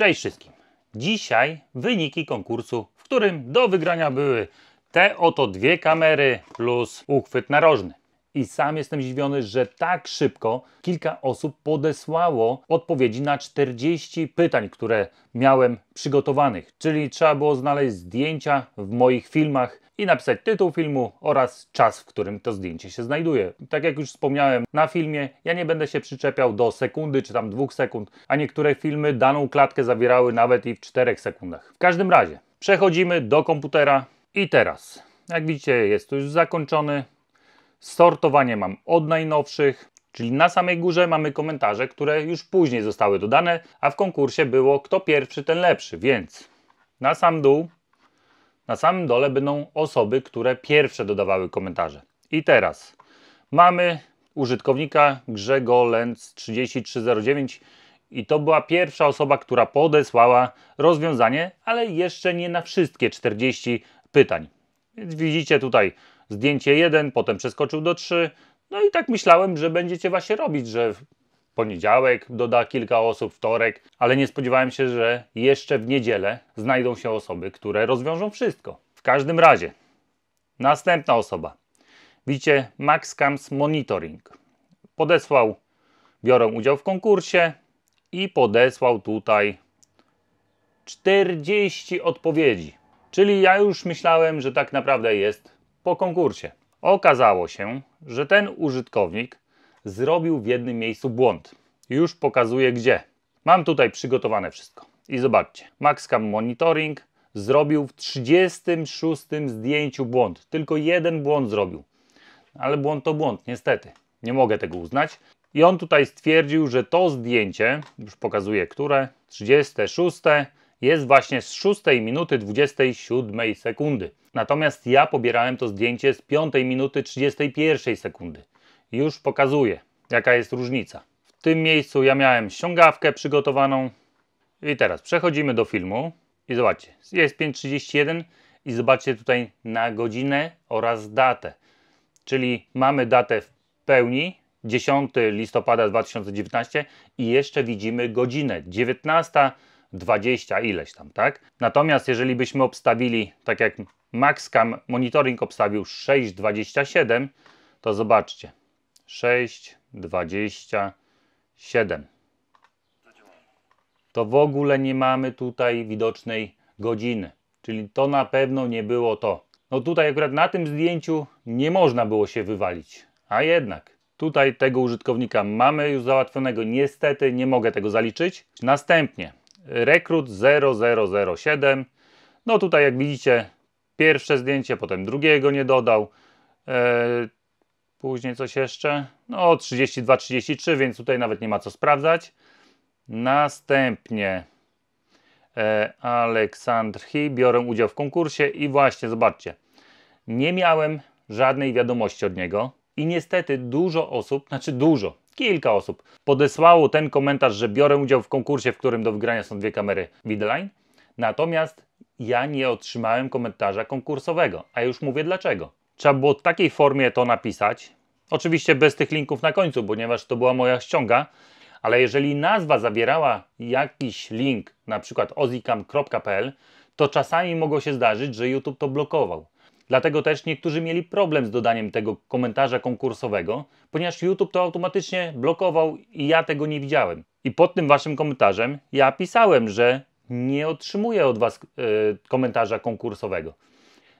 Cześć wszystkim. Dzisiaj wyniki konkursu, w którym do wygrania były te oto dwie kamery plus uchwyt narożny. I sam jestem zdziwiony, że tak szybko kilka osób podesłało odpowiedzi na 40 pytań, które miałem przygotowanych. Czyli trzeba było znaleźć zdjęcia w moich filmach i napisać tytuł filmu oraz czas, w którym to zdjęcie się znajduje. Tak jak już wspomniałem na filmie, ja nie będę się przyczepiał do sekundy czy tam dwóch sekund, a niektóre filmy daną klatkę zawierały nawet i w czterech sekundach. W każdym razie przechodzimy do komputera i teraz. Jak widzicie, jest to już zakończony. Sortowanie mam od najnowszych, czyli na samej górze mamy komentarze, które już później zostały dodane, a w konkursie było kto pierwszy, ten lepszy, więc na sam dół, na samym dole będą osoby, które pierwsze dodawały komentarze. I teraz mamy użytkownika Grzegolens3309 i to była pierwsza osoba, która podesłała rozwiązanie, ale jeszcze nie na wszystkie 40 pytań. Więc widzicie tutaj zdjęcie 1, potem przeskoczył do 3. No i tak myślałem, że będziecie właśnie robić, że w poniedziałek doda kilka osób, wtorek, ale nie spodziewałem się, że jeszcze w niedzielę znajdą się osoby, które rozwiążą wszystko. W każdym razie, następna osoba. Widzicie, MaxCams Monitoring. Podesłał, biorę udział w konkursie i podesłał tutaj 40 odpowiedzi. Czyli ja już myślałem, że tak naprawdę jest po konkursie. Okazało się, że ten użytkownik zrobił w jednym miejscu błąd. Już pokazuję gdzie. Mam tutaj przygotowane wszystko. I zobaczcie, Maxcam Monitoring zrobił w 36 zdjęciu błąd. Tylko jeden błąd zrobił. Ale błąd to błąd, niestety. Nie mogę tego uznać. I on tutaj stwierdził, że to zdjęcie, już pokazuję które, 36, jest właśnie z 6 minuty 27 sekundy. Natomiast ja pobierałem to zdjęcie z 5 minuty 31 sekundy. Już pokazuję, jaka jest różnica. W tym miejscu ja miałem ściągawkę przygotowaną. I teraz przechodzimy do filmu. I zobaczcie, jest 5.31 i zobaczcie tutaj na godzinę oraz datę. Czyli mamy datę w pełni, 10 listopada 2019 i jeszcze widzimy godzinę 19.00. 20 ileś tam, tak? Natomiast jeżeli byśmy obstawili, tak jak Maxcam monitoring obstawił 6,27, to zobaczcie, 6,27. To w ogóle nie mamy tutaj widocznej godziny, czyli to na pewno nie było to. No tutaj akurat na tym zdjęciu nie można było się wywalić, a jednak tutaj tego użytkownika mamy już załatwionego. Niestety nie mogę tego zaliczyć. Następnie Rekrut 0007. No tutaj jak widzicie pierwsze zdjęcie, potem drugiego nie dodał. E, później coś jeszcze. No 32, 33, więc tutaj nawet nie ma co sprawdzać. Następnie e, Aleksandr Hi, biorę udział w konkursie i właśnie zobaczcie, nie miałem żadnej wiadomości od niego i niestety dużo osób, znaczy dużo, kilka osób podesłało ten komentarz, że biorę udział w konkursie, w którym do wygrania są dwie kamery Videoline. Natomiast ja nie otrzymałem komentarza konkursowego, a już mówię dlaczego. Trzeba było w takiej formie to napisać. Oczywiście bez tych linków na końcu, ponieważ to była moja ściąga, ale jeżeli nazwa zawierała jakiś link, na przykład ozikam.pl, to czasami mogło się zdarzyć, że YouTube to blokował. Dlatego też niektórzy mieli problem z dodaniem tego komentarza konkursowego, ponieważ YouTube to automatycznie blokował i ja tego nie widziałem. I pod tym waszym komentarzem ja pisałem, że nie otrzymuję od was e, komentarza konkursowego.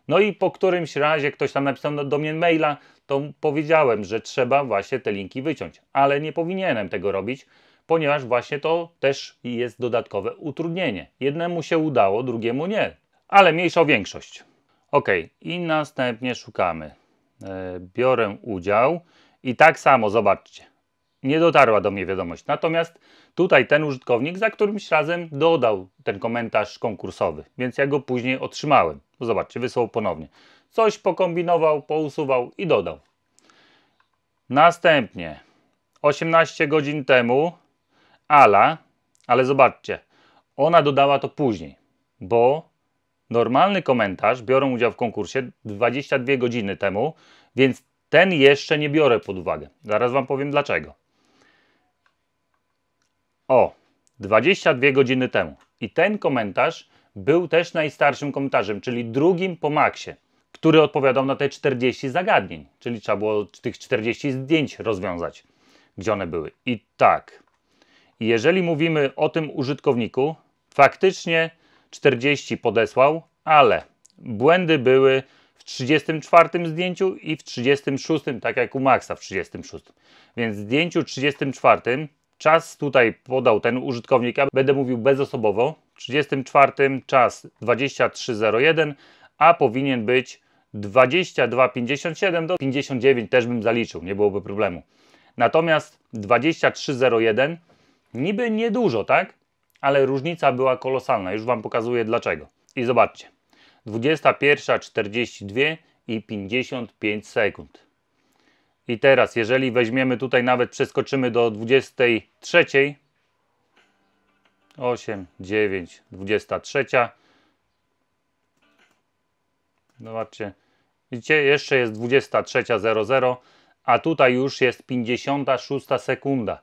No i po którymś razie ktoś tam napisał do mnie maila, to powiedziałem, że trzeba właśnie te linki wyciąć, ale nie powinienem tego robić, ponieważ właśnie to też jest dodatkowe utrudnienie. Jednemu się udało, drugiemu nie, ale mniejsza o większość. OK, i następnie szukamy. E, biorę udział i tak samo, zobaczcie, nie dotarła do mnie wiadomość. Natomiast tutaj ten użytkownik za którymś razem dodał ten komentarz konkursowy, więc ja go później otrzymałem. No zobaczcie, wysłał ponownie. Coś pokombinował, pousuwał i dodał. Następnie 18 godzin temu Ala, ale zobaczcie, ona dodała to później, bo normalny komentarz, biorą udział w konkursie 22 godziny temu, więc ten jeszcze nie biorę pod uwagę. Zaraz Wam powiem dlaczego. O, 22 godziny temu. I ten komentarz był też najstarszym komentarzem, czyli drugim po maksie, który odpowiadał na te 40 zagadnień, czyli trzeba było tych 40 zdjęć rozwiązać, gdzie one były. I tak, jeżeli mówimy o tym użytkowniku, faktycznie 40 podesłał, ale błędy były w 34 zdjęciu i w 36, tak jak u Maxa w 36. Więc w zdjęciu 34 czas tutaj podał ten użytkownik, ja będę mówił bezosobowo, w 34 czas 2301, a powinien być 22,57 do 59 też bym zaliczył, nie byłoby problemu. Natomiast 23,01 niby niedużo, tak? ale różnica była kolosalna. Już Wam pokazuję dlaczego. I zobaczcie. 21.42 i 55 sekund. I teraz, jeżeli weźmiemy tutaj, nawet przeskoczymy do 23, 8, 9, 23. Zobaczcie, widzicie, jeszcze jest 23.00, a tutaj już jest 56 sekunda.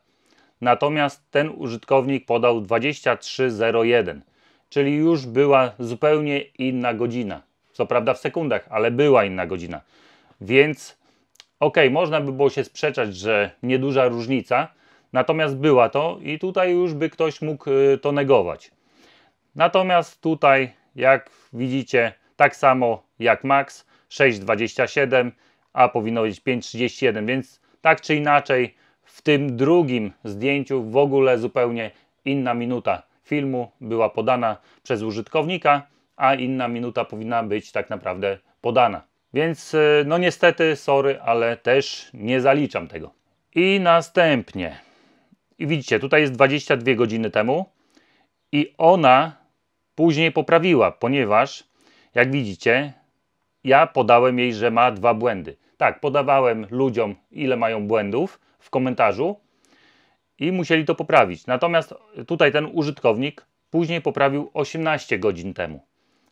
Natomiast ten użytkownik podał 23.01, czyli już była zupełnie inna godzina. Co prawda w sekundach, ale była inna godzina. Więc okej, okay, można by było się sprzeczać, że nieduża różnica, natomiast była to i tutaj już by ktoś mógł y, to negować. Natomiast tutaj, jak widzicie, tak samo jak Max, 6,27, a powinno być 5,31, więc tak czy inaczej w tym drugim zdjęciu w ogóle zupełnie inna minuta filmu była podana przez użytkownika, a inna minuta powinna być tak naprawdę podana. Więc e, no niestety, sorry, ale też nie zaliczam tego. I następnie. I widzicie, tutaj jest 22 godziny temu i ona później poprawiła, ponieważ jak widzicie, ja podałem jej, że ma dwa błędy. Tak, podawałem ludziom, ile mają błędów, w komentarzu i musieli to poprawić. Natomiast tutaj ten użytkownik później poprawił 18 godzin temu.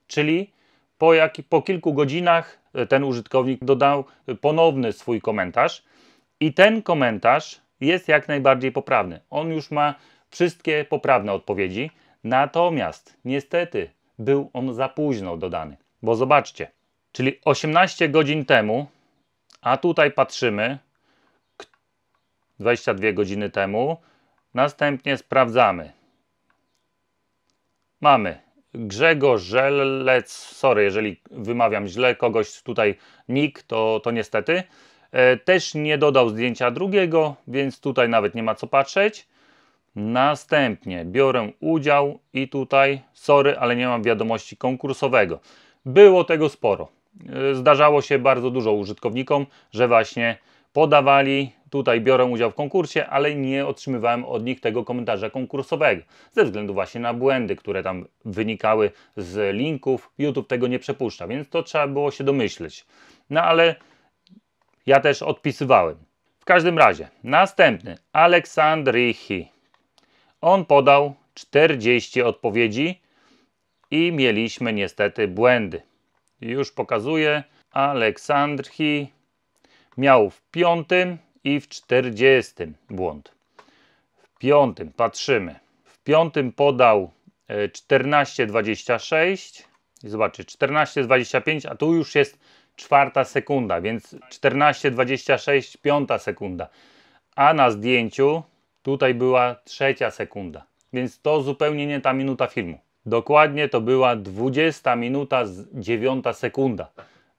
Czyli po, jak, po kilku godzinach e, ten użytkownik dodał ponowny swój komentarz i ten komentarz jest jak najbardziej poprawny. On już ma wszystkie poprawne odpowiedzi, natomiast niestety był on za późno dodany. Bo zobaczcie, czyli 18 godzin temu, a tutaj patrzymy, 22 godziny temu. Następnie sprawdzamy. Mamy Grzegorz Żelec, sorry, jeżeli wymawiam źle kogoś tutaj nick, to, to niestety. E, też nie dodał zdjęcia drugiego, więc tutaj nawet nie ma co patrzeć. Następnie biorę udział i tutaj, sorry, ale nie mam wiadomości konkursowego. Było tego sporo. E, zdarzało się bardzo dużo użytkownikom, że właśnie podawali, tutaj biorą udział w konkursie, ale nie otrzymywałem od nich tego komentarza konkursowego, ze względu właśnie na błędy, które tam wynikały z linków. YouTube tego nie przepuszcza, więc to trzeba było się domyśleć. No ale ja też odpisywałem. W każdym razie, następny, Hi. On podał 40 odpowiedzi i mieliśmy niestety błędy. Już pokazuję. Hi. Miał w piątym i w czterdziestym błąd. W piątym, patrzymy. W piątym podał 14,26. E, I 14,25, a tu już jest czwarta sekunda, więc 14,26, piąta sekunda. A na zdjęciu tutaj była trzecia sekunda, więc to zupełnie nie ta minuta filmu. Dokładnie to była 20 minuta z 9 sekunda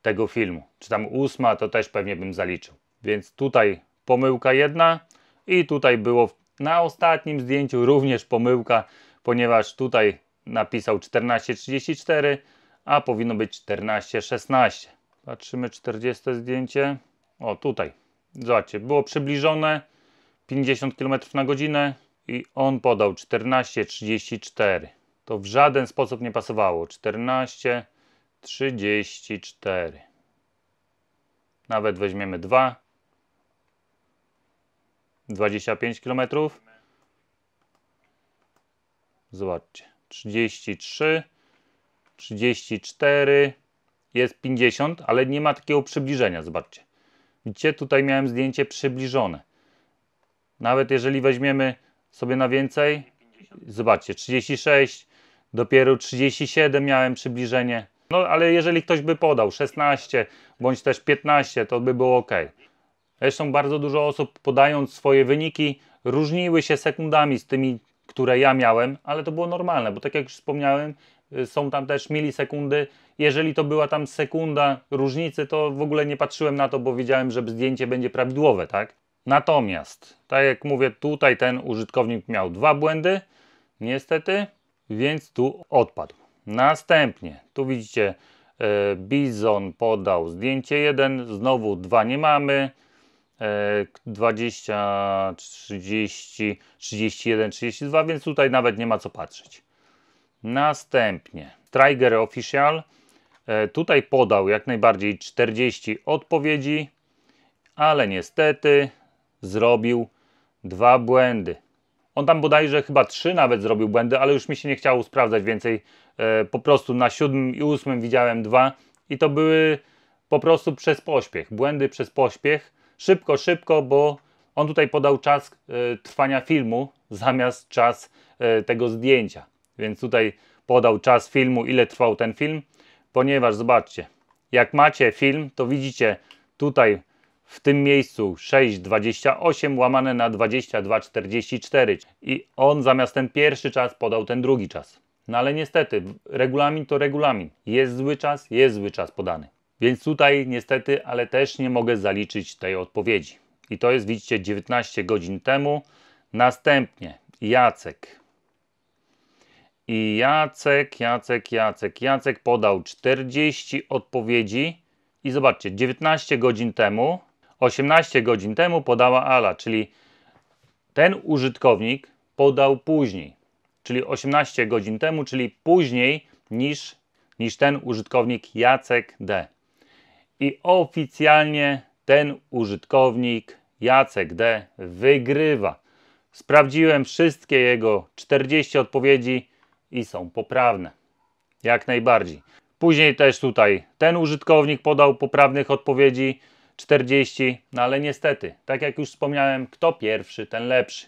tego filmu. Czy tam ósma, to też pewnie bym zaliczył. Więc tutaj pomyłka jedna i tutaj było na ostatnim zdjęciu również pomyłka, ponieważ tutaj napisał 14.34, a powinno być 14.16. Patrzymy 40 zdjęcie. O, tutaj. Zobaczcie, było przybliżone 50 km na godzinę i on podał 14.34. To w żaden sposób nie pasowało. 14 34. Nawet weźmiemy 2. 25 km. Zobaczcie. 33, 34, jest 50, ale nie ma takiego przybliżenia, zobaczcie. Widzicie, tutaj miałem zdjęcie przybliżone. Nawet jeżeli weźmiemy sobie na więcej, zobaczcie, 36, dopiero 37 miałem przybliżenie, no ale jeżeli ktoś by podał 16 bądź też 15, to by było ok. Zresztą bardzo dużo osób podając swoje wyniki różniły się sekundami z tymi, które ja miałem, ale to było normalne, bo tak jak już wspomniałem, y, są tam też milisekundy. Jeżeli to była tam sekunda różnicy, to w ogóle nie patrzyłem na to, bo wiedziałem, że zdjęcie będzie prawidłowe, tak? Natomiast, tak jak mówię, tutaj ten użytkownik miał dwa błędy, niestety, więc tu odpadł. Następnie, tu widzicie, e, Bizon podał zdjęcie 1, znowu 2 nie mamy, 20, 30, 31, 32, więc tutaj nawet nie ma co patrzeć. Następnie, Trigger Official, e, tutaj podał jak najbardziej 40 odpowiedzi, ale niestety zrobił dwa błędy. On tam bodajże chyba trzy nawet zrobił błędy, ale już mi się nie chciało sprawdzać więcej E, po prostu na siódmym i ósmym widziałem dwa i to były po prostu przez pośpiech, błędy przez pośpiech, szybko, szybko, bo on tutaj podał czas e, trwania filmu zamiast czas e, tego zdjęcia, więc tutaj podał czas filmu, ile trwał ten film, ponieważ zobaczcie, jak macie film, to widzicie tutaj w tym miejscu 6,28 łamane na 22,44 i on zamiast ten pierwszy czas podał ten drugi czas. No ale niestety, regulamin to regulamin. Jest zły czas, jest zły czas podany. Więc tutaj niestety, ale też nie mogę zaliczyć tej odpowiedzi. I to jest, widzicie, 19 godzin temu. Następnie Jacek. I Jacek, Jacek, Jacek, Jacek podał 40 odpowiedzi. I zobaczcie, 19 godzin temu, 18 godzin temu podała Ala, czyli ten użytkownik podał później czyli 18 godzin temu, czyli później niż, niż ten użytkownik Jacek D. I oficjalnie ten użytkownik Jacek D wygrywa. Sprawdziłem wszystkie jego 40 odpowiedzi i są poprawne. Jak najbardziej. Później też tutaj ten użytkownik podał poprawnych odpowiedzi 40, no ale niestety, tak jak już wspomniałem, kto pierwszy, ten lepszy.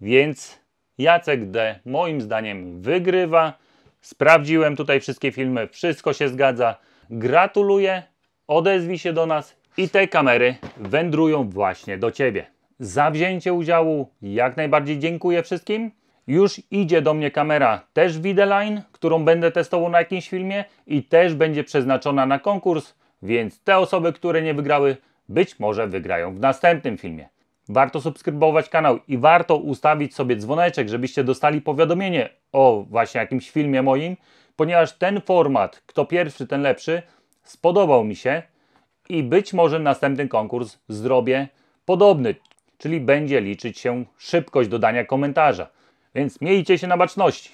Więc Jacek D. moim zdaniem wygrywa. Sprawdziłem tutaj wszystkie filmy, wszystko się zgadza. Gratuluję, odezwij się do nas i te kamery wędrują właśnie do Ciebie. Za wzięcie udziału jak najbardziej dziękuję wszystkim. Już idzie do mnie kamera też Wideline, którą będę testował na jakimś filmie i też będzie przeznaczona na konkurs, więc te osoby, które nie wygrały, być może wygrają w następnym filmie warto subskrybować kanał i warto ustawić sobie dzwoneczek, żebyście dostali powiadomienie o właśnie jakimś filmie moim, ponieważ ten format, kto pierwszy, ten lepszy, spodobał mi się i być może następny konkurs zrobię podobny, czyli będzie liczyć się szybkość dodania komentarza. Więc miejcie się na baczności.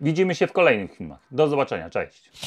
Widzimy się w kolejnych filmach. Do zobaczenia, cześć.